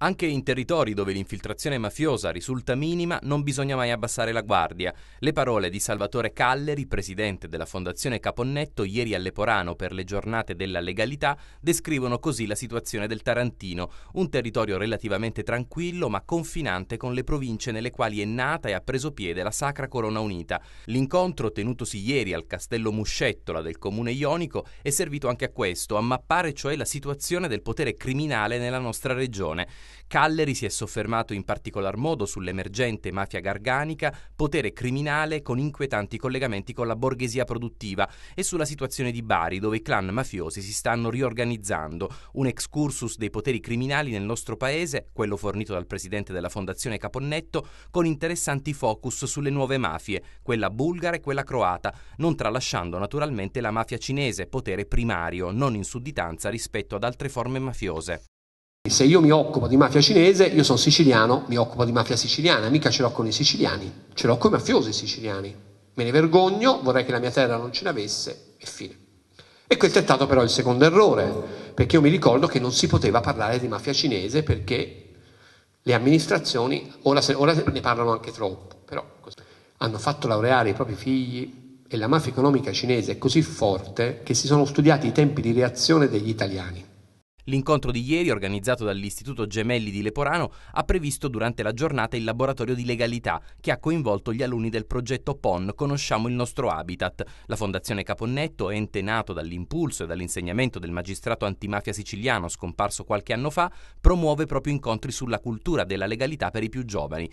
Anche in territori dove l'infiltrazione mafiosa risulta minima non bisogna mai abbassare la guardia. Le parole di Salvatore Calleri, presidente della Fondazione Caponnetto, ieri a Leporano per le giornate della legalità, descrivono così la situazione del Tarantino, un territorio relativamente tranquillo ma confinante con le province nelle quali è nata e ha preso piede la Sacra Corona Unita. L'incontro tenutosi ieri al Castello Muscettola del comune ionico è servito anche a questo, a mappare cioè la situazione del potere criminale nella nostra regione. Calleri si è soffermato in particolar modo sull'emergente mafia garganica, potere criminale con inquietanti collegamenti con la borghesia produttiva e sulla situazione di Bari, dove i clan mafiosi si stanno riorganizzando. Un excursus dei poteri criminali nel nostro paese, quello fornito dal presidente della Fondazione Caponnetto, con interessanti focus sulle nuove mafie, quella bulgara e quella croata, non tralasciando naturalmente la mafia cinese, potere primario, non in sudditanza rispetto ad altre forme mafiose. E se io mi occupo di mafia cinese, io sono siciliano, mi occupo di mafia siciliana, mica ce l'ho con i siciliani, ce l'ho con i mafiosi siciliani. Me ne vergogno, vorrei che la mia terra non ce l'avesse e fine. E questo è stato però il secondo errore, perché io mi ricordo che non si poteva parlare di mafia cinese perché le amministrazioni, ora, se, ora ne parlano anche troppo, però hanno fatto laureare i propri figli e la mafia economica cinese è così forte che si sono studiati i tempi di reazione degli italiani. L'incontro di ieri, organizzato dall'Istituto Gemelli di Leporano, ha previsto durante la giornata il laboratorio di legalità che ha coinvolto gli alunni del progetto PON Conosciamo il nostro habitat. La Fondazione Caponnetto, ente nato dall'impulso e dall'insegnamento del magistrato antimafia siciliano scomparso qualche anno fa, promuove proprio incontri sulla cultura della legalità per i più giovani.